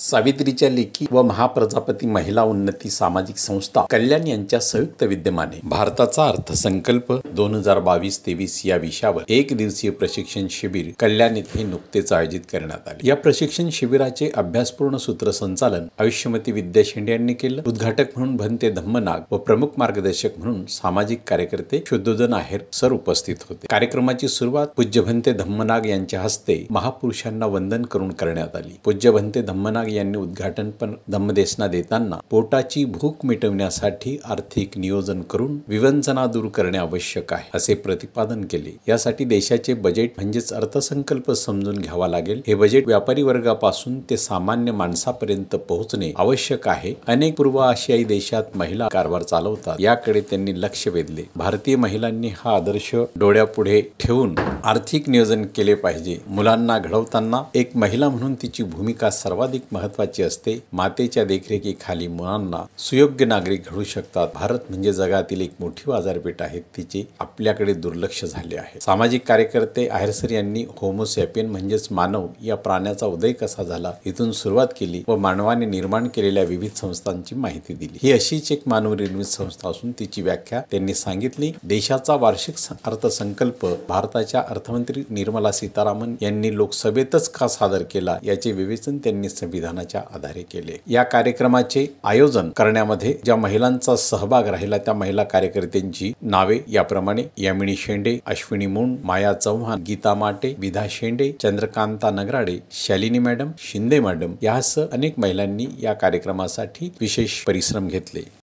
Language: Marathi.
सावित्रीच्या लेखी व महाप्रजापती महिला उन्नती सामाजिक संस्था कल्याण यांच्या संयुक्त विद्यमाने भारताचा अर्थसंकल्प दोन हजार बावीस तेवीस या विषयावर एक दिवसीय प्रशिक्षण शिबिर कल्याण येथे नुकतेच आयोजित करण्यात आले या प्रशिक्षण शिबिराचे अभ्यासपूर्ण सूत्रसंचालन आयुष्यमती विद्या शेंडे यांनी केलं उद्घाटक म्हणून भंते धम्मनाग व प्रमुख मार्गदर्शक म्हणून सामाजिक कार्यकर्ते शुद्धोधन आहेर सर उपस्थित होते कार्यक्रमाची सुरुवात पूज्य भंते धम्मनाग यांच्या हस्ते महापुरुषांना वंदन करून करण्यात आली पूज्य भंते धम्मनाग नाग यांनी पण धम्मदेशना देताना पोटाची भूक मिटवण्यासाठी आर्थिक नियोजन करून विवंचना दूर करणे आवश्यक आहे असे प्रतिपादन केले यासाठी देशाचे बजेट म्हणजेच अर्थसंकल्प समजून घ्यावा लागेल हे बजेट व्यापारी वर्गापासून ते सामान्य माणसापर्यंत पोहोचणे आवश्यक आहे अनेक पूर्व आशियाई देशात महिला कारभार चालवतात याकडे त्यांनी लक्ष वेधले भारतीय महिलांनी हा आदर्श डोळ्यापुढे ठेवून आर्थिक नियोजन केले पाहिजे मुलांना घडवताना एक महिला म्हणून तिची भूमिका सर्वाधिक महत्वाची असते मातेच्या देखरेखीखाली मुलांना सुयोग्य नागरिक घडू शकतात भारत म्हणजे जगातील एक मोठी बाजारपेठ आहे तिचे आपल्याकडे दुर्लक्ष झाले आहे सामाजिक कार्यकर्ते आहेरसर यांनी होमोसॅपियन म्हणजेच मानव या प्राण्याचा उदय कसा झाला इथून सुरुवात केली व मानवाने निर्माण केलेल्या विविध संस्थांची माहिती दिली ही अशीच एक मानवनिर्मित संस्था असून तिची व्याख्या त्यांनी सांगितली देशाचा वार्षिक अर्थसंकल्प भारताच्या अर्थमंत्री निर्मला सीतारामन यांनी लोकसभेतच का सादर केला याचे विवेचन त्यांनी संविधान संविधानाच्या आधारे केले या कार्यक्रमाचे आयोजन करण्यामध्ये ज्या महिलांचा सहभाग राहिला त्या महिला कार्यकर्त्यांची नावे याप्रमाणे यामिनी शेंडे अश्विनी मुंड माया चव्हाण गीता माटे विधा शेंडे चंद्रकांता नगराडे शालिनी मॅडम शिंदे मॅडम यासह अनेक महिलांनी या कार्यक्रमासाठी विशेष परिश्रम घेतले